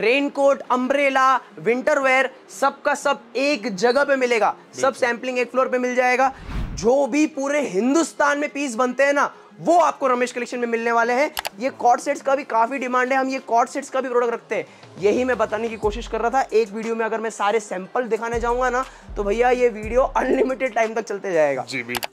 Raincoat umbrella winter wear सब सब एक जगह पे मिलेगा सब सैंपलिंग एक फ्लोर पे मिल जाएगा जो भी पूरे हिंदुस्तान में पीस बनते हैं ना वो आपको रमेश कलेक्शन में मिलने वाले हैं ये कॉर्ड सेट्स का भी काफ़ी डिमांड है हम ये कॉर्ड सेट्स का भी प्रोडक्ट रखते हैं यही मैं बताने की कोशिश कर रहा था एक वीडियो में अगर मैं सारे सैंपल दिखाने जाऊंगा ना तो भैया ये वीडियो अनलिमिटेड टाइम तक चलते जाएगा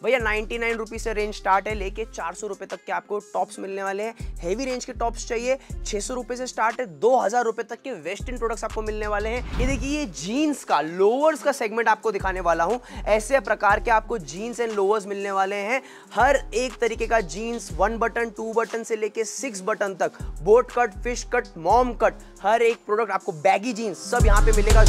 भैया नाइनटी नाइन रुपीज से रेंज स्टार्ट है लेके चार सौ रुपए तक के आपको टॉप्स मिलने वाले हैं हैवी रेंज के टॉप्स चाहिए छह सौ रुपए से स्टार्ट है दो हजार रुपए तक के वेस्टर्न प्रोडक्ट्स आपको मिलने वाले हैं ये देखिए ये जीन्स का लोअर्स का सेगमेंट आपको दिखाने वाला हूँ ऐसे प्रकार के आपको जीन्स एंड लोअर्स मिलने वाले हैं हर एक तरीके का jeans one button two button से लेके सिक्स बटन तक boat cut fish cut mom cut हर एक प्रोडक्ट आपको बैगी जीन्स सब यहाँ पे मिलेगा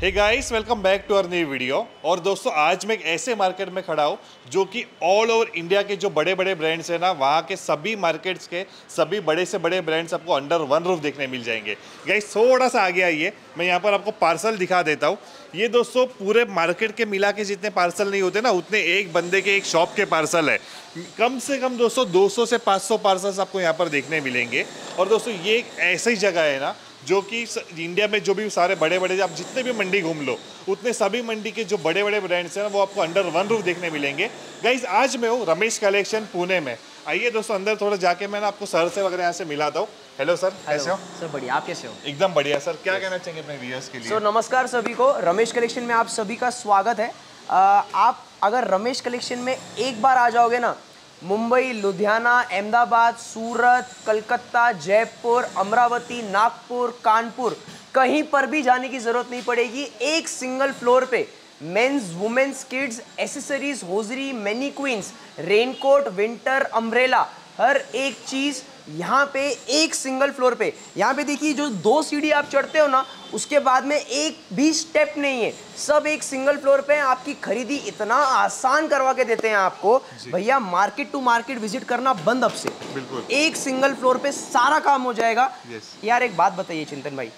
hey guys welcome back to our new video और दोस्तों आज मैं एक ऐसे मार्केट में खड़ा हूँ जो कि ऑल ओवर इंडिया के जो बड़े बड़े ब्रांड्स हैं ना वहाँ के सभी मार्केट्स के सभी बड़े से बड़े ब्रांड्स आपको अंडर वन रूफ देखने मिल जाएंगे गाइस थोड़ा सा आगे आइए मैं यहाँ पर आपको पार्सल दिखा देता हूँ ये दोस्तों पूरे मार्केट के मिला के जितने पार्सल नहीं होते ना उतने एक बंदे के एक शॉप के पार्सल है कम से कम दोस्तों दो से पाँच पार्सल्स आपको यहाँ पर देखने मिलेंगे और दोस्तों ये एक ऐसी जगह है ना जो कि इंडिया में जो भी सारे बड़े बड़े आप जितने भी मंडी घूम लो उतने सभी मंडी के जो बड़े बड़े ब्रांड्स हैं ना वो आपको अंडर वन रूफ देखने मिलेंगे गाइज आज मैं हूँ रमेश कलेक्शन पुणे में आइए दोस्तों अंदर थोड़ा जाके मैं आपको सर से वगैरह यहाँ से मिला था हेलो सर कैसे हो सर बढ़िया आप कैसे हो एकदम बढ़िया सर क्या कहना चाहेंगे अपने व्यूअर्स के लिए सर नमस्कार सभी को रमेश कलेक्शन में आप सभी का स्वागत है आप अगर रमेश कलेक्शन में एक बार आ जाओगे ना मुंबई लुधियाना अहमदाबाद सूरत कलकत्ता जयपुर अमरावती नागपुर कानपुर कहीं पर भी जाने की ज़रूरत नहीं पड़ेगी एक सिंगल फ्लोर पे men's women's kids accessories hosiery मेनी क्वींस रेनकोट विंटर अम्ब्रेला हर एक चीज़ यहाँ पे एक सिंगल फ्लोर पे यहाँ पे देखिए जो दो सीढ़ी आप चढ़ते हो ना उसके बाद में एक भी स्टेप नहीं है सब एक सिंगल फ्लोर पे आपकी खरीदी इतना आसान करवा के देते हैं आपको भैया मार्केट टू मार्केट विजिट करना बंद अब से बिल्कुल एक सिंगल फ्लोर पे सारा काम हो जाएगा यार एक बात बताइए चिंतन भाई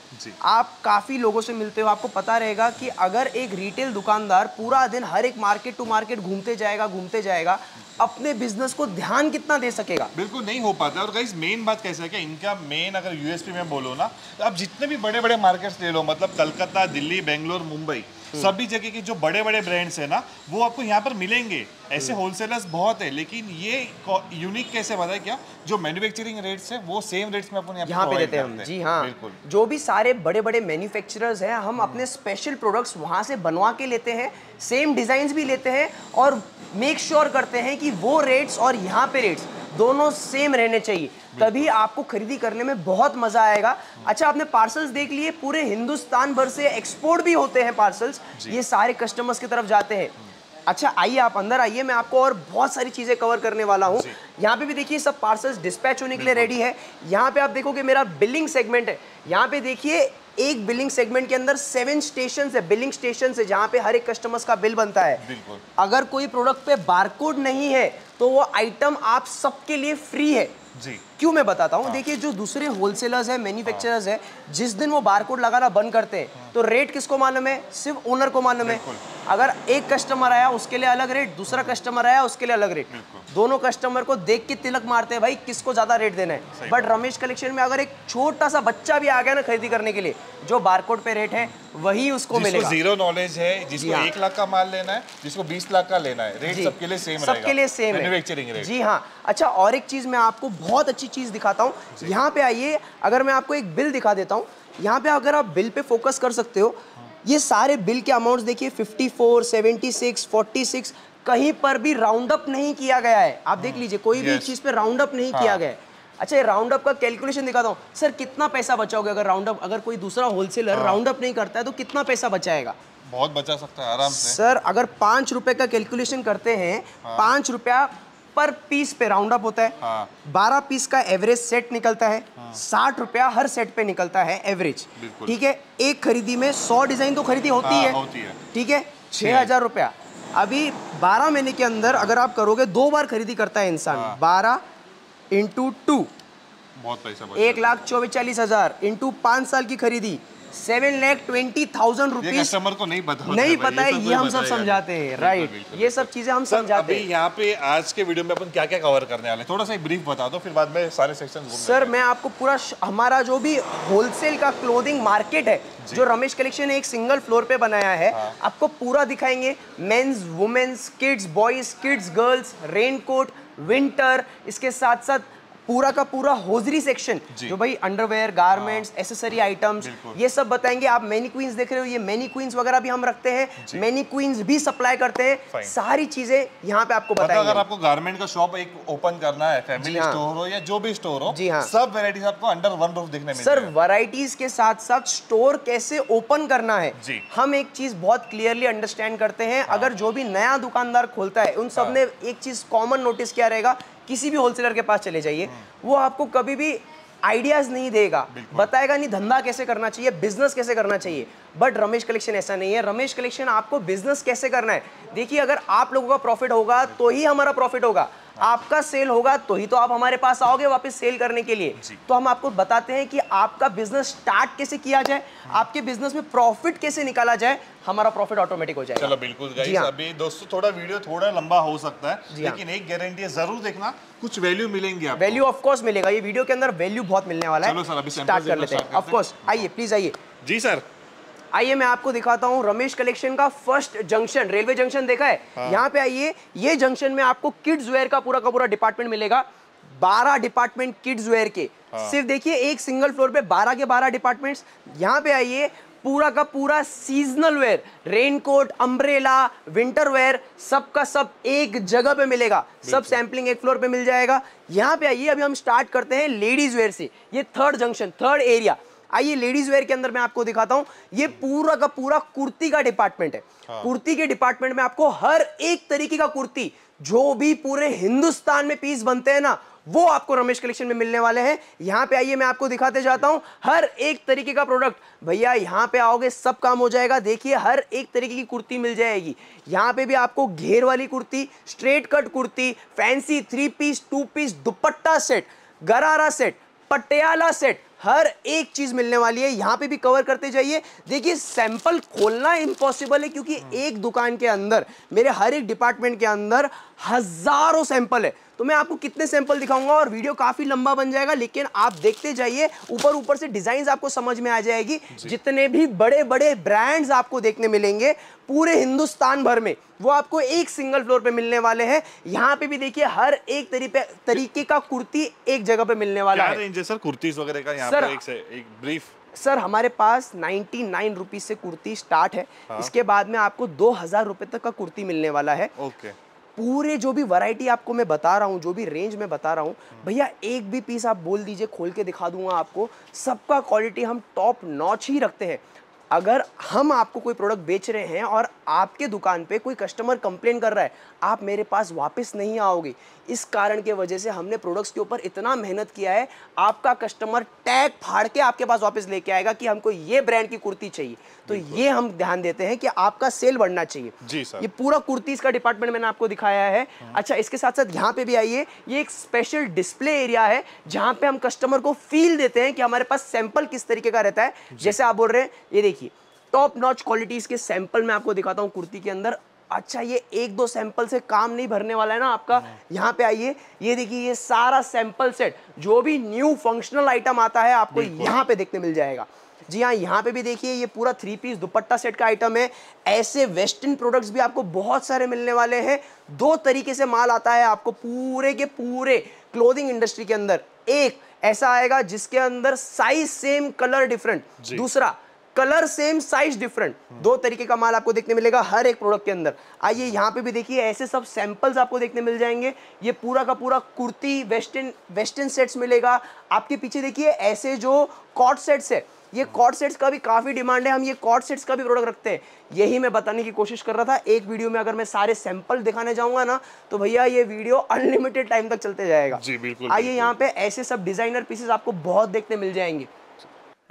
आप काफ़ी लोगों से मिलते हो आपको पता रहेगा कि अगर एक रिटेल दुकानदार पूरा दिन हर एक मार्केट टू मार्केट घूमते जाएगा घूमते जाएगा अपने बिजनेस को ध्यान कितना दे सकेगा बिल्कुल नहीं हो पाता और गाइज मेन बात कैसे है कि इनका मेन अगर यूएसपी में बोलो ना तो आप जितने भी बड़े बड़े मार्केट्स ले लो मतलब कलकत्ता दिल्ली बेंगलोर मुंबई हम्म। सभी जगह के जो बड़े बड़े ब्रांड्स है ना वो आपको यहाँ पर मिलेंगे ऐसे होलसेलर्स हम्म। बहुत है लेकिन ये यूनिक कैसे बताए क्या जो मैन्युफैक्चरिंग रेट्स है वो सेम रेट्स में अपन यहाँ पे देते हैं जी हाँ जो भी सारे बड़े बड़े मैन्युफैक्चरर्स हैं हम अपने स्पेशल हम्म। प्रोडक्ट्स वहाँ से बनवा के लेते हैं सेम डिजाइन भी लेते हैं और मेक श्योर sure करते हैं कि वो रेट्स और यहाँ पे रेट्स दोनों सेम रहने चाहिए तभी आपको खरीदी करने में बहुत मज़ा आएगा हम्म। अच्छा आपने पार्सल्स देख लिए पूरे हिंदुस्तान भर से एक्सपोर्ट भी होते हैं पार्सल्स ये सारे कस्टमर्स की तरफ जाते हैं हम्म। अच्छा आइए आप अंदर आइए मैं आपको और बहुत सारी चीज़ें कवर करने वाला हूँ यहाँ पे भी देखिए सब पार्सल्स डिस्पैच होने के लिए रेडी है यहाँ पे आप देखोगे मेरा बिलिंग सेगमेंट है यहाँ पे देखिए एक बिलिंग सेगमेंट के अंदर सेवन स्टेशन है बिलिंग स्टेशन है जहाँ पे हर एक कस्टमर्स का बिल बनता है अगर कोई प्रोडक्ट पे बारकोड नहीं है तो वो आइटम आप सबके लिए फ्री है जी क्यों मैं बताता हूँ हाँ। देखिए जो दूसरे होलसेलर्स हैं मैन्युफैक्चरर्स हाँ। हैं जिस दिन वो बारकोड लगाना बंद करते हैं हाँ। तो रेट किसको मालूम है सिर्फ ओनर को मालूम है अगर एक कस्टमर आया उसके लिए अलग रेट दूसरा कस्टमर आया उसके लिए अलग रेट दोनों कस्टमर को देख के तिलक मारते हैं भाई किसको ज़्यादा रेट देना है बट रमेश कलेक्शन में अगर एक छोटा सा बच्चा भी आ गया ना खरीदी करने के लिए जो बारकोड पे रेट है वही उसको मिलेगा जीरो नॉलेज है जिसको एक लाख का माल लेना है जिसको बीस लाख का लेना है रेट सबके लिए सेम सबके लिए सेम है जी हाँ अच्छा और एक चीज़ मैं आपको बहुत अच्छी अच्छी चीज़ दिखाता हूँ यहाँ पे आइए अगर मैं आपको एक बिल दिखा देता हूँ यहाँ पे अगर आप बिल पे फोकस कर सकते हो ये सारे बिल के अमाउंट्स देखिए 54, 76, 46 कहीं पर भी राउंड अप नहीं किया गया है आप देख हम्म। लीजिए कोई भी चीज़ पे राउंड अप नहीं किया हाँ। गया है अच्छा ये राउंड अप का कैलकुलेशन दिखाता हूँ सर कितना पैसा बचाओगे अगर राउंड अप अगर कोई दूसरा होलसेलर राउंड अप नहीं करता है तो कितना पैसा बचाएगा बहुत बचा सकता है आराम से सर अगर पांच रुपए का कैलकुलेशन करते हैं हाँ। पांच रुपया पर पीस पे राउंड अप होता है हाँ। पीस का एवरेज सेट निकलता है हाँ। साठ रुपया हर सेट पे निकलता है एवरेज ठीक है एक खरीदी में सौ डिजाइन तो खरीदी होती, हाँ, है। ठीक है छह हजार रुपया अभी बारह महीने के अंदर अगर आप करोगे दो बार खरीदी करता है इंसान हाँ। बारह इंटू टू बहुत पैसा एक लाख चौबीस चालीस हजार इंटू पांच साल की खरीदी seven lakh twenty thousand rupees को तो नहीं पता नहीं पता है तो ये हम सब समझाते हैं राइट ये सब चीजें हम समझाते हैं यहाँ पे आज के वीडियो में अपन क्या क्या कवर करने वाले थोड़ा सा ब्रीफ बता दो फिर बाद में सारे सेक्शन सर मैं आपको पूरा हमारा जो भी होलसेल का क्लोथिंग मार्केट है जो रमेश कलेक्शन ने एक सिंगल फ्लोर पे बनाया है हाँ। आपको पूरा दिखाएंगे men's women's kids boys kids girls raincoat winter इसके साथ साथ पूरा का पूरा होजरी सेक्शन जो भाई अंडरवेयर गारमेंट्स एसेसरी आइटम्स ये सब बताएंगे आप मेनी क्वींस देख रहे हो ये मेनी क्वींस वगैरह भी हम रखते हैं मेनी क्वींस भी सप्लाई करते हैं सारी चीजें यहाँ पे आपको मतलब बताएंगे अगर आपको गारमेंट का शॉप एक ओपन करना है फैमिली स्टोर हाँ। हो या जो भी स्टोर हो जी हाँ सब वेराइटीज आपको अंडर वन रूफ देखने सर वराइटीज के साथ साथ स्टोर कैसे ओपन करना है हम एक चीज बहुत क्लियरली अंडरस्टैंड करते हैं हाँ। अगर जो भी नया दुकानदार खोलता है उन सब हाँ। ने एक चीज कॉमन नोटिस किया रहेगा किसी भी होलसेलर के पास चले जाइए वो आपको कभी भी आइडियाज नहीं देगा बताएगा नहीं धंधा कैसे करना चाहिए बिजनेस कैसे करना चाहिए बट रमेश कलेक्शन ऐसा नहीं है रमेश कलेक्शन आपको बिजनेस कैसे करना है देखिए अगर आप लोगों का प्रॉफिट होगा तो ही हमारा प्रॉफिट होगा आपका सेल होगा तो ही तो आप हमारे पास आओगे वापस सेल करने के लिए तो हम आपको बताते हैं कि आपका बिजनेस स्टार्ट कैसे किया जाए आपके बिजनेस में प्रॉफिट कैसे निकाला जाए हमारा प्रॉफिट ऑटोमेटिक हो जाएगा चलो बिल्कुल हाँ। अभी दोस्तों थोड़ा वीडियो थोड़ा लंबा हो सकता है हाँ। लेकिन एक गारंटी है जरूर देखना कुछ वैल्यू मिलेंगे आपको वैल्यू ऑफकोर्स मिलेगा ये वीडियो के अंदर वैल्यू बहुत मिलने वाला है चलो सर अभी स्टार्ट कर लेते हैं आइए प्लीज आइए जी सर आइए मैं आपको दिखाता हूँ रमेश कलेक्शन का फर्स्ट जंक्शन रेलवे जंक्शन देखा है हाँ। यहाँ पे आइए ये जंक्शन में आपको किड्स वेयर का पूरा का पूरा डिपार्टमेंट मिलेगा बारह डिपार्टमेंट किड्स वेयर के हाँ। सिर्फ देखिए एक सिंगल फ्लोर पे बारह के बारह डिपार्टमेंट्स यहाँ पे आइए पूरा का पूरा seasonal wear raincoat umbrella winter wear सब का सब एक जगह पे मिलेगा सब सैंपलिंग एक फ्लोर पे मिल जाएगा यहाँ पे आइए अभी हम स्टार्ट करते हैं लेडीज वेयर से ये थर्ड जंक्शन थर्ड एरिया आइए लेडीज वेयर के अंदर मैं आपको दिखाता हूँ ये पूरा का पूरा कुर्ती का डिपार्टमेंट है हाँ। कुर्ती के डिपार्टमेंट में आपको हर एक तरीके का कुर्ती जो भी पूरे हिंदुस्तान में पीस बनते हैं ना वो आपको रमेश कलेक्शन में मिलने वाले हैं यहाँ पे आइए मैं आपको दिखाते जाता हूँ हर एक तरीके का प्रोडक्ट भैया यहाँ पे आओगे सब काम हो जाएगा देखिए हर एक तरीके की कुर्ती मिल जाएगी यहाँ पे भी आपको घेर वाली kurti straight cut kurti fancy three piece two piece dupatta set gharara set Patiala set हर एक चीज़ मिलने वाली है यहाँ पे भी कवर करते जाइए देखिए सैंपल खोलना इम्पॉसिबल है क्योंकि हम्म। एक दुकान के अंदर मेरे हर एक डिपार्टमेंट के अंदर हज़ारों सैंपल है तो मैं आपको कितने सैंपल दिखाऊंगा और वीडियो काफ़ी लंबा बन जाएगा लेकिन आप देखते जाइए ऊपर ऊपर से डिज़ाइन आपको समझ में आ जाएगी जितने भी बड़े बड़े ब्रांड आपको देखने मिलेंगे पूरे हिंदुस्तान भर में वो आपको एक सिंगल फ्लोर पे मिलने वाले हैं यहाँ पे भी देखिए हर एक तरीके तरीके का कुर्ती एक जगह पे मिलने वाला है रेंज सर कुर्तीज वगैरह का यहाँ पे एक से एक ब्रीफ सर हमारे पास नाइन्टी नाइन रुपीज से कुर्ती स्टार्ट है हाँ। इसके बाद में आपको दो हजार रुपए तक का कुर्ती मिलने वाला है ओके पूरे जो भी वैरायटी आपको मैं बता रहा हूँ जो भी रेंज में बता रहा हूँ भैया एक भी पीस आप बोल दीजिए खोल के दिखा दूंगा आपको सबका क्वालिटी हम टॉप नॉच ही रखते हैं अगर हम आपको कोई प्रोडक्ट बेच रहे हैं और आपके दुकान पे कोई कस्टमर कंप्लेन कर रहा है आप मेरे पास वापस नहीं आओगे इस कारण के वजह से हमने प्रोडक्ट्स के ऊपर इतना मेहनत किया है आपका कस्टमर टैग फाड़ के आपके पास वापस लेके आएगा कि हमको ये ब्रांड की कुर्ती चाहिए तो ये हम ध्यान देते हैं कि आपका सेल बढ़ना चाहिए जी सर ये पूरा कुर्ती इसका डिपार्टमेंट मैंने आपको दिखाया है हाँ। अच्छा इसके साथ साथ यहाँ पे भी आइए ये एक स्पेशल डिस्प्ले एरिया है जहाँ पे हम कस्टमर को फील देते हैं कि हमारे पास सैंपल किस तरीके का रहता है जैसे आप बोल रहे हैं ये देखिए टॉप नॉच क्वालिटीज़ के सैंपल मैं आपको दिखाता हूँ कुर्ती के अंदर अच्छा ये एक दो सैंपल से काम नहीं भरने वाला है ना आपका हाँ। यहाँ पे आइए ये देखिए ये सारा सैंपल सेट जो भी न्यू फंक्शनल आइटम आता है आपको यहाँ पे देखने मिल जाएगा जी हाँ यहाँ पे भी देखिए ये पूरा थ्री पीस दुपट्टा सेट का आइटम है ऐसे वेस्टर्न प्रोडक्ट्स भी आपको बहुत सारे मिलने वाले हैं दो तरीके से माल आता है आपको पूरे के पूरे क्लोथिंग इंडस्ट्री के अंदर एक ऐसा आएगा जिसके अंदर साइज सेम कलर डिफरेंट दूसरा कलर सेम साइज डिफरेंट दो तरीके का माल आपको देखने मिलेगा हर एक प्रोडक्ट के अंदर आइए यहाँ पे भी देखिए ऐसे सब सैंपल्स आपको देखने मिल जाएंगे ये पूरा का पूरा कुर्ती वेस्टर्न वेस्टर्न सेट्स मिलेगा आपके पीछे देखिए ऐसे जो कॉट सेट्स है ये कॉट सेट्स का भी काफ़ी डिमांड है हम ये कॉट सेट्स का भी प्रोडक्ट रखते हैं यही मैं बताने की कोशिश कर रहा था एक वीडियो में अगर मैं सारे सैंपल दिखाने जाऊंगा ना तो भैया ये वीडियो अनलिमिटेड टाइम तक चलते जाएगा जी बिल्कुल आइए यहाँ पे ऐसे सब डिजाइनर पीसेस आपको बहुत देखने मिल जाएंगे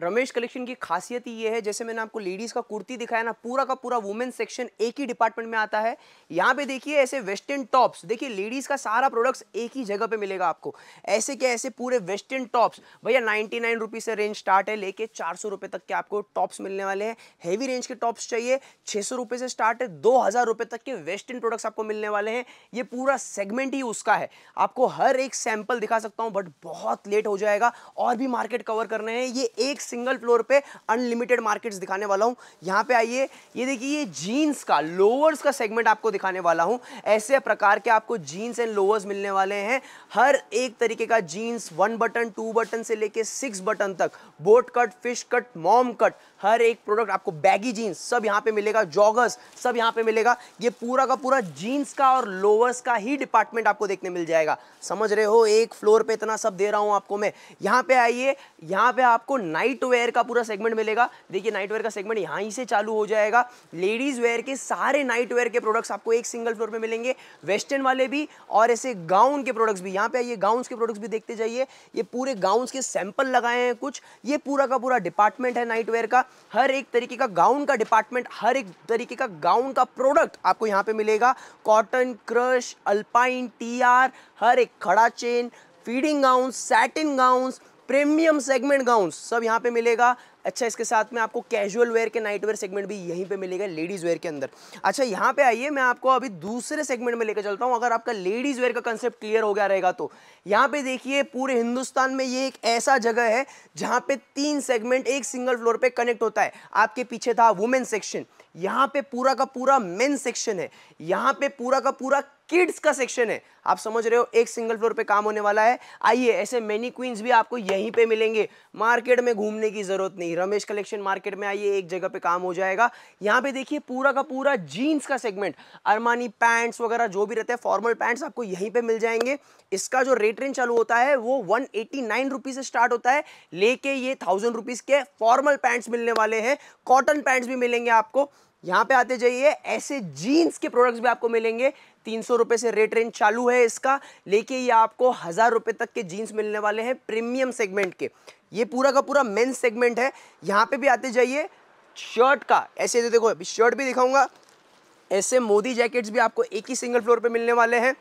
रमेश कलेक्शन की खासियत ही ये है जैसे मैंने आपको लेडीज़ का कुर्ती दिखाया ना पूरा का पूरा वुमेन सेक्शन एक ही डिपार्टमेंट में आता है यहाँ पे देखिए ऐसे वेस्टर्न टॉप्स देखिए लेडीज़ का सारा प्रोडक्ट्स एक ही जगह पे मिलेगा आपको ऐसे क्या ऐसे पूरे वेस्टर्न टॉप्स भैया नाइन्टी नाइन रुपीज़ से रेंज स्टार्ट है लेके चार सौ रुपये तक के आपको टॉप्स मिलने वाले हैं हैवी रेंज के टॉप्स चाहिए छः सौ रुपये से स्टार्ट है दो हज़ार रुपये तक के वेस्टर्न प्रोडक्ट्स आपको मिलने वाले हैं ये पूरा सेगमेंट ही उसका है आपको हर एक सैम्पल दिखा सकता हूँ बट बहुत लेट हो जाएगा और भी मार्केट कवर करने हैं ये एक सिंगल फ्लोर पे अनलिमिटेड मार्केट्स दिखाने वाला हूँ यहाँ पे आइए ये देखिए ये जीन्स का लोअर्स का सेगमेंट आपको दिखाने वाला हूँ ऐसे प्रकार के आपको जीन्स एंड लोअर्स मिलने वाले हैं हर एक तरीके का jeans one button two button से लेके सिक्स बटन तक boat cut fish cut mom cut हर एक प्रोडक्ट आपको बैगी जीन्स सब यहाँ पे मिलेगा जॉगर्स सब यहाँ पे मिलेगा ये पूरा का पूरा जीन्स का और लोवर्स का ही डिपार्टमेंट आपको देखने मिल जाएगा समझ रहे हो एक फ्लोर पे इतना सब दे रहा हूँ आपको मैं यहाँ पे आइए यहाँ पे आपको नाइट वेयर का पूरा सेगमेंट मिलेगा देखिए नाइट वेयर का सेगमेंट यहाँ ही से चालू हो जाएगा लेडीज़ वेयर के सारे नाइट वेयर के प्रोडक्ट्स आपको एक सिंगल फ्लोर पर मिलेंगे वेस्टर्न वाले भी और ऐसे गाउन के प्रोडक्ट्स भी यहाँ पे आइए गाउन्स के प्रोडक्ट्स भी देखते जाइए ये पूरे गाउन्स के सैंपल लगाए हैं कुछ ये पूरा का पूरा डिपार्टमेंट है नाइट वेयर का हर एक तरीके का गाउन का डिपार्टमेंट हर एक तरीके का गाउन का प्रोडक्ट आपको यहाँ पे मिलेगा कॉटन क्रश अल्पाइन टीआर हर एक खड़ा chain feeding gown satin gown premium segment gown सब यहाँ पे मिलेगा अच्छा इसके साथ में आपको कैजुअल वेयर के नाइट वेयर सेगमेंट भी यहीं पे मिलेगा लेडीज़ वेयर के अंदर अच्छा यहाँ पे आइए मैं आपको अभी दूसरे सेगमेंट में लेकर चलता हूँ अगर आपका लेडीज़ वेयर का कंसेप्ट क्लियर हो गया रहेगा तो यहाँ पे देखिए पूरे हिंदुस्तान में ये एक ऐसा जगह है जहाँ पे तीन सेगमेंट एक सिंगल फ्लोर पर कनेक्ट होता है आपके पीछे था वुमेन सेक्शन यहाँ पे पूरा का पूरा मेन सेक्शन है यहाँ पे पूरा का पूरा किड्स का सेक्शन है आप समझ रहे हो एक सिंगल फ्लोर पे काम होने वाला है आइए ऐसे मेनी क्वींस भी आपको यहीं पे मिलेंगे मार्केट में घूमने की जरूरत नहीं रमेश कलेक्शन मार्केट में आइए एक जगह पे काम हो जाएगा यहाँ पे देखिए पूरा का पूरा जीन्स का सेगमेंट अरमानी पैंट्स वगैरह जो भी रहते हैं फॉर्मल पैंट्स आपको यहीं पर मिल जाएंगे इसका जो रेट रेंज चालू होता है वो वन एट्टी से स्टार्ट होता है लेके ये थाउजेंड रुपीज़ के फॉर्मल पैंट्स मिलने वाले हैं कॉटन पैंट्स भी मिलेंगे आपको यहाँ पे आते जाइए ऐसे जीन्स के प्रोडक्ट्स भी आपको मिलेंगे तीन सौ रुपये से रेट रेंज चालू है इसका लेके ये आपको हज़ार रुपये तक के जीन्स मिलने वाले हैं प्रीमियम सेगमेंट के ये पूरा का पूरा मेन सेगमेंट है यहाँ पे भी आते जाइए शर्ट का ऐसे तो देखो शर्ट भी दिखाऊंगा ऐसे मोदी जैकेट्स भी आपको एक ही सिंगल फ्लोर पे मिलने वाले हैं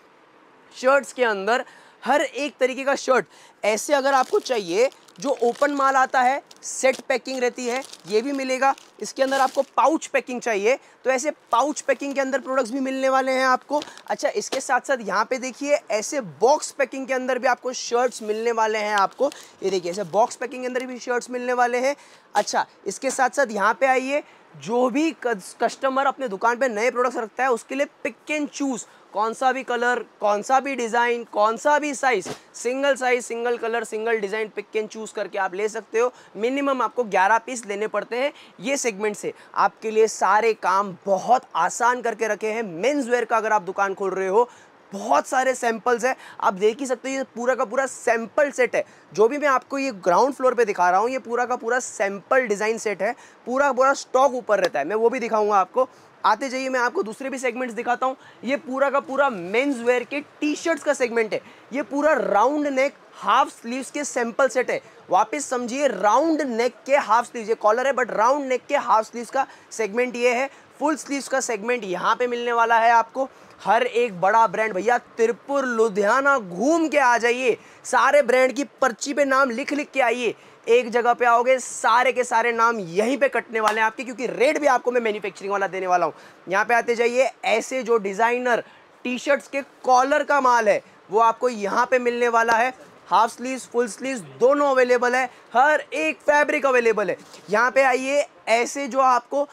शर्ट्स के अंदर हर एक तरीके का शर्ट ऐसे अगर आपको चाहिए जो ओपन माल आता है सेट पैकिंग रहती है ये भी मिलेगा इसके अंदर आपको पाउच पैकिंग चाहिए तो ऐसे पाउच पैकिंग के अंदर प्रोडक्ट्स भी मिलने वाले हैं आपको अच्छा इसके साथ साथ यहाँ पे देखिए ऐसे बॉक्स पैकिंग के अंदर भी आपको शर्ट्स मिलने वाले हैं आपको ये देखिए ऐसे बॉक्स पैकिंग के अंदर भी शर्ट्स मिलने वाले हैं अच्छा इसके साथ साथ यहाँ पर आइए जो भी कस्टमर अपने दुकान पर नए प्रोडक्ट्स रखता है उसके लिए पिक एंड चूज़ कौन सा भी कलर कौन सा भी डिज़ाइन कौन सा भी size single size single colour single design pick and choose करके आप ले सकते हो मिनिमम आपको 11 पीस लेने पड़ते हैं ये सेगमेंट से आपके लिए सारे काम बहुत आसान करके रखे हैं मेन्स वेयर का अगर आप दुकान खोल रहे हो बहुत सारे सैम्पल्स हैं आप देख ही सकते हो ये पूरा का पूरा सैम्पल सेट है जो भी मैं आपको ये ग्राउंड फ्लोर पे दिखा रहा हूँ ये पूरा का पूरा सैम्पल डिज़ाइन सेट है पूरा पूरा स्टॉक ऊपर रहता है मैं वो भी दिखाऊंगा आपको आते जाइए मैं आपको दूसरे भी सेगमेंट्स दिखाता हूँ ये पूरा का पूरा मेन्स वेयर के टी शर्ट्स का सेगमेंट है ये पूरा राउंड नेक हाफ स्लीव्स के सैंपल सेट है वापस समझिए राउंड नेक के हाफ स्लीव्स ये कॉलर है बट राउंड नेक के हाफ स्लीव्स का सेगमेंट ये है फुल स्लीव्स का सेगमेंट यहाँ पे मिलने वाला है आपको हर एक बड़ा ब्रांड भैया त्रिपुर लुधियाना घूम के आ जाइए सारे ब्रांड की पर्ची पे नाम लिख लिख के आइए एक जगह पे आओगे सारे के सारे नाम यहीं पे कटने वाले हैं आपके क्योंकि रेट भी आपको मैं मैन्युफैक्चरिंग वाला देने वाला हूँ यहाँ पे आते जाइए ऐसे जो डिज़ाइनर टी शर्ट्स के कॉलर का माल है वो आपको यहाँ पे मिलने वाला है हाफ स्लीव फुल स्लीव दोनों अवेलेबल है हर एक फैब्रिक अवेलेबल है यहाँ पे आइए ऐसे जो आपको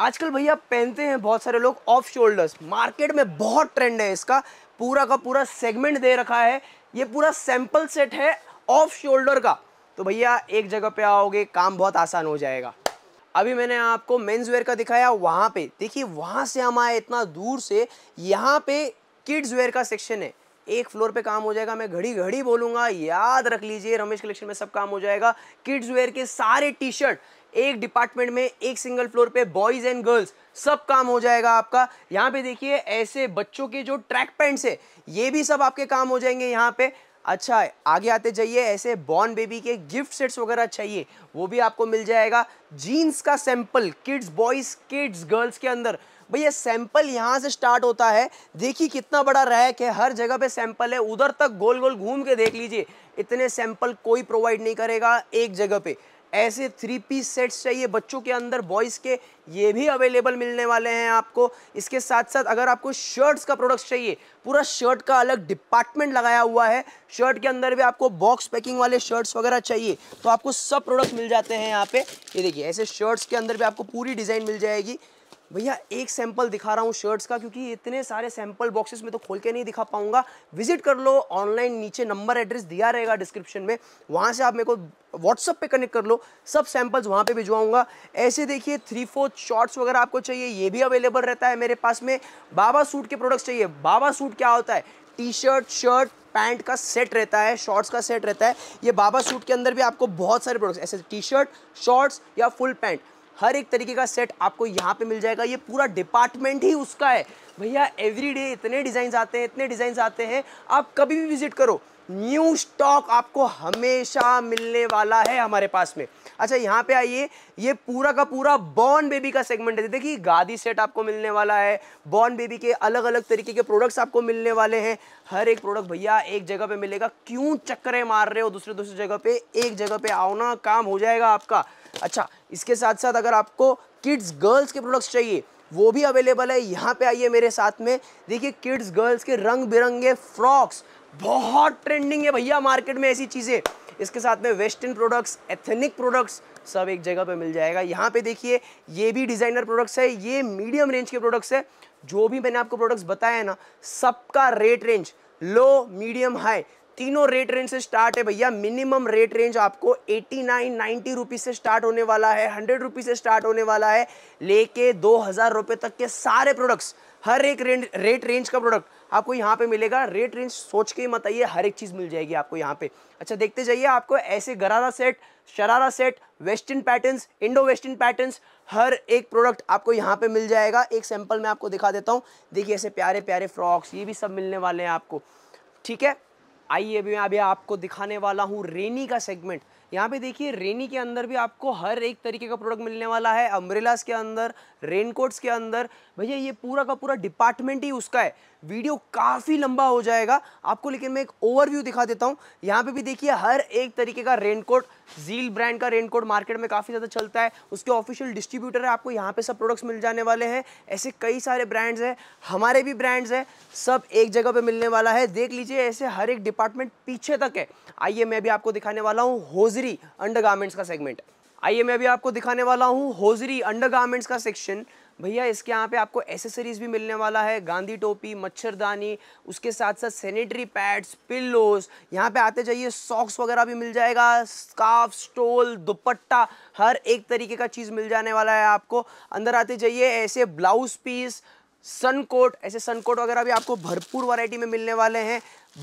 आजकल भैया पहनते हैं बहुत सारे लोग ऑफ शोल्डर्स मार्केट में बहुत ट्रेंड है इसका पूरा का पूरा सेगमेंट दे रखा है ये पूरा सैंपल सेट है ऑफ शोल्डर का तो भैया एक जगह पे आओगे काम बहुत आसान हो जाएगा अभी मैंने आपको मेन्स वेयर का दिखाया वहाँ पे देखिए वहाँ से हम आए इतना दूर से यहाँ पे किड्स वेयर का सेक्शन है एक फ्लोर पे काम हो जाएगा मैं घड़ी घड़ी बोलूंगा याद रख लीजिए रमेश कलेक्शन में सब काम हो जाएगा किड्स वेयर के सारे टी शर्ट एक डिपार्टमेंट में एक सिंगल फ्लोर पे बॉयज एंड गर्ल्स सब काम हो जाएगा आपका यहाँ पे देखिए ऐसे बच्चों के जो ट्रैक पैंट्स है ये भी सब आपके काम हो जाएंगे यहाँ पे अच्छा आगे आते जाइए ऐसे बॉर्न बेबी के गिफ्ट सेट्स वगैरह चाहिए वो भी आपको मिल जाएगा जीन्स का sample kids boys kids girls के अंदर भैया सैंपल यहाँ से स्टार्ट होता है देखिए कितना बड़ा रैक है हर जगह पे सैंपल है उधर तक गोल गोल घूम के देख लीजिए इतने सैंपल कोई प्रोवाइड नहीं करेगा एक जगह पे ऐसे थ्री पीस सेट्स चाहिए बच्चों के अंदर बॉयज़ के ये भी अवेलेबल मिलने वाले हैं आपको इसके साथ साथ अगर आपको शर्ट्स का प्रोडक्ट्स चाहिए पूरा शर्ट का अलग डिपार्टमेंट लगाया हुआ है शर्ट के अंदर भी आपको बॉक्स पैकिंग वाले शर्ट्स वगैरह चाहिए तो आपको सब प्रोडक्ट्स मिल जाते हैं यहाँ पे ये देखिए ऐसे शर्ट्स के अंदर भी आपको पूरी डिज़ाइन मिल जाएगी भैया एक सैंपल दिखा रहा हूँ शर्ट्स का क्योंकि इतने सारे सैंपल बॉक्सेस में तो खोल के नहीं दिखा पाऊंगा विजिट कर लो ऑनलाइन नीचे नंबर एड्रेस दिया रहेगा डिस्क्रिप्शन में वहाँ से आप मेरे को व्हाट्सअप पे कनेक्ट कर लो सब सैंपल्स वहाँ पे भिजवाऊंगा ऐसे देखिए थ्री फोर्थ शॉर्ट्स वगैरह आपको चाहिए ये भी अवेलेबल रहता है मेरे पास में बाबा सूट के प्रोडक्ट्स चाहिए बाबा सूट क्या होता है टी शर्ट शर्ट पैंट का सेट रहता है शॉर्ट्स का सेट रहता है ये बाबा सूट के अंदर भी आपको बहुत सारे प्रोडक्ट्स ऐसे टी शर्ट शॉर्ट्स या फुल पैंट हर एक तरीके का सेट आपको यहाँ पे मिल जाएगा ये पूरा डिपार्टमेंट ही उसका है भैया एवरीडे इतने डिज़ाइन आते हैं इतने डिज़ाइन आते हैं आप कभी भी विजिट करो न्यू स्टॉक आपको हमेशा मिलने वाला है हमारे पास में अच्छा यहाँ पे आइए ये पूरा का पूरा बॉर्न बेबी का सेगमेंट है देखिए गादी सेट आपको मिलने वाला है बॉर्न बेबी के अलग अलग तरीके के प्रोडक्ट्स आपको मिलने वाले हैं हर एक प्रोडक्ट भैया एक जगह पे मिलेगा क्यों चक्करें मार रहे हो दूसरे दूसरे जगह पे एक जगह पे आओ ना काम हो जाएगा आपका अच्छा इसके साथ साथ अगर आपको किड्स गर्ल्स के प्रोडक्ट्स चाहिए वो भी अवेलेबल है यहाँ पे आइए मेरे साथ में देखिए किड्स गर्ल्स के रंग बिरंगे फ्रॉक्स बहुत ट्रेंडिंग है भैया मार्केट में ऐसी चीज़ें इसके साथ में वेस्टर्न प्रोडक्ट्स एथेनिक प्रोडक्ट्स सब एक जगह पे मिल जाएगा यहाँ पे देखिए ये भी डिज़ाइनर प्रोडक्ट्स है ये मीडियम रेंज के प्रोडक्ट्स है जो भी मैंने आपको प्रोडक्ट्स बताया है ना सबका rate range low medium high तीनों रेट रेंज से स्टार्ट है भैया मिनिमम रेट रेंज आपको 89 नाइन नाइन्टी रुपीज़ से स्टार्ट होने वाला है हंड्रेड रुपीज़ से स्टार्ट होने वाला है लेके दो हज़ार रुपए तक के सारे प्रोडक्ट्स हर एक रेंज रेट रेंज का प्रोडक्ट आपको यहाँ पे मिलेगा रेट रेंज सोच के मत आइए हर एक चीज़ मिल जाएगी आपको यहाँ पे अच्छा देखते जाइए आपको ऐसे gharara set sharara set western patterns Indo western patterns हर एक प्रोडक्ट आपको यहाँ पे मिल जाएगा एक सैंपल मैं आपको दिखा देता हूँ देखिए ऐसे प्यारे प्यारे फ्रॉक्स ये भी सब मिलने वाले हैं आपको ठीक है आइए अभी मैं अभी आपको दिखाने वाला हूँ रेनी का सेगमेंट यहाँ पे देखिए रेनी के अंदर भी आपको हर एक तरीके का प्रोडक्ट मिलने वाला है अम्ब्रेलास के अंदर रेनकोट्स के अंदर भैया ये पूरा का पूरा डिपार्टमेंट ही उसका है वीडियो काफ़ी लंबा हो जाएगा आपको लेकिन मैं एक ओवरव्यू दिखा देता हूँ यहाँ पे भी देखिए हर एक तरीके का रेनकोट जील ब्रांड का रेनकोट मार्केट में काफ़ी ज़्यादा चलता है उसके ऑफिशियल डिस्ट्रीब्यूटर है आपको यहाँ पे सब प्रोडक्ट्स मिल जाने वाले हैं ऐसे कई सारे ब्रांड्स हैं हमारे भी ब्रांड्स हैं सब एक जगह पे मिलने वाला है देख लीजिए ऐसे हर एक डिपार्टमेंट पीछे तक है आइए मैं भी आपको दिखाने वाला हूँ होजरी अंडर का सेगमेंट आइए मैं भी आपको दिखाने वाला हूँ होजरी अंडर का सेक्शन भैया इसके यहाँ पे आपको एसेसरीज भी मिलने वाला है गांधी टोपी मच्छरदानी उसके साथ साथ सैनिटरी पैड्स पिल्लोस यहाँ पे आते जाइए सॉक्स वगैरह भी मिल जाएगा स्काफ स्टोल दुपट्टा हर एक तरीके का चीज़ मिल जाने वाला है आपको अंदर आते जाइए ऐसे ब्लाउज पीस सन कोट ऐसे सन कोट वगैरह भी आपको भरपूर वैरायटी में मिलने वाले हैं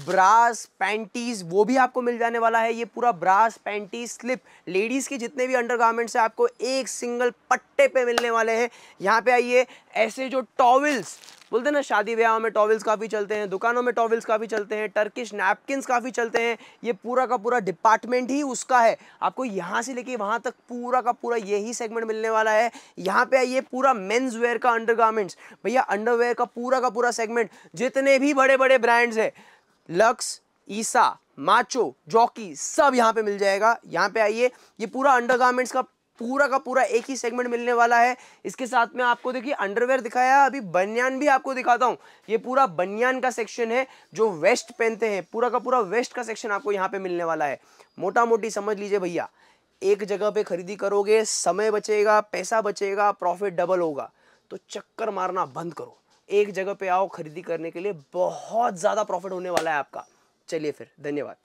ब्रास पैंटीज़ वो भी आपको मिल जाने वाला है ये पूरा ब्रास पैंटीज स्लिप लेडीज़ के जितने भी अंडर गारमेंट्स हैं आपको एक सिंगल पट्टे पे मिलने वाले हैं यहाँ पे आइए ऐसे जो टॉवल्स बोलते हैं ना शादी ब्याह में टॉवल्स काफ़ी चलते हैं दुकानों में टॉवल्स काफ़ी चलते हैं टर्किश नैपकिन काफ़ी चलते हैं ये पूरा का पूरा डिपार्टमेंट ही उसका है आपको यहाँ से लेके वहाँ तक पूरा का पूरा यही सेगमेंट मिलने वाला है यहाँ पे आइए पूरा मेन्स वेयर का अंडर भैया अंडरवेयर का पूरा का पूरा सेगमेंट जितने भी बड़े बड़े ब्रांड्स हैं लक्स ईसा माचो जॉकी सब यहाँ पे मिल जाएगा यहाँ पे आइए ये पूरा अंडरगारमेंट्स का पूरा का पूरा एक ही सेगमेंट मिलने वाला है इसके साथ में आपको देखिए अंडरवेयर दिखाया अभी बनियान भी आपको दिखाता हूँ ये पूरा बनियान का सेक्शन है जो वेस्ट पहनते हैं पूरा का पूरा वेस्ट का सेक्शन आपको यहाँ पे मिलने वाला है मोटा मोटी समझ लीजिए भैया एक जगह पे खरीदी करोगे समय बचेगा पैसा बचेगा प्रॉफिट डबल होगा तो चक्कर मारना बंद करो एक जगह पे आओ खरीदी करने के लिए बहुत ज़्यादा प्रॉफिट होने वाला है आपका चलिए फिर धन्यवाद